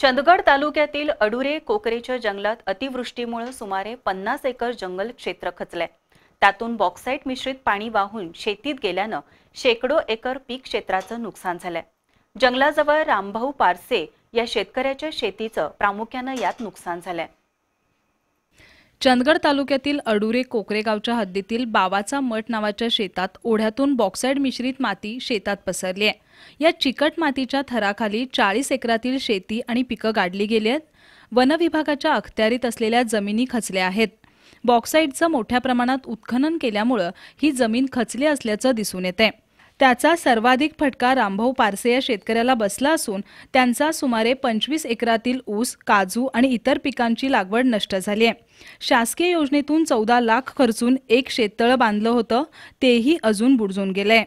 चंदगड तालुक्यातील अडुरे कोकरेच्या जंगलात अतिवृष्टीमुळे सुमारे पन्नास एकर जंगल क्षेत्र खचले त्यातून बॉक्साईट मिश्रित पाणी वाहून शेतीत गेल्यानं शेकडो एकर पीक क्षेत्राचं नुकसान झालंय जंगलाजवळ रामभाऊ पारसे या शेतकऱ्याच्या शेतीचं प्रामुख्यानं यात नुकसान झालंय चंदगड तालुक्यातील अडुरे कोकरेगावच्या हद्दीतील बावाचा मठ नावाच्या शेतात ओढ्यातून बॉक्साईड मिश्रित माती शेतात पसरली आहे या चिकट मातीच्या थराखाली चाळीस एकरातील शेती आणि पिकं गाडली गेली आहेत वनविभागाच्या अखत्यारीत असलेल्या जमिनी खचल्या आहेत बॉक्साईडचं मोठ्या प्रमाणात उत्खनन केल्यामुळं ही जमीन खचली असल्याचं दिसून येते त्याचा सर्वाधिक फटका रामभाऊ पारसे या शेतकऱ्याला बसला असून त्यांचा सुमारे पंचवीस एकरातील ऊस काजू आणि इतर पिकांची लागवड नष्ट झाली आहे शासकीय योजनेतून चौदा लाख खर्चून एक शेततळं बांधलं होतं तेही अजून बुडजून गेलंय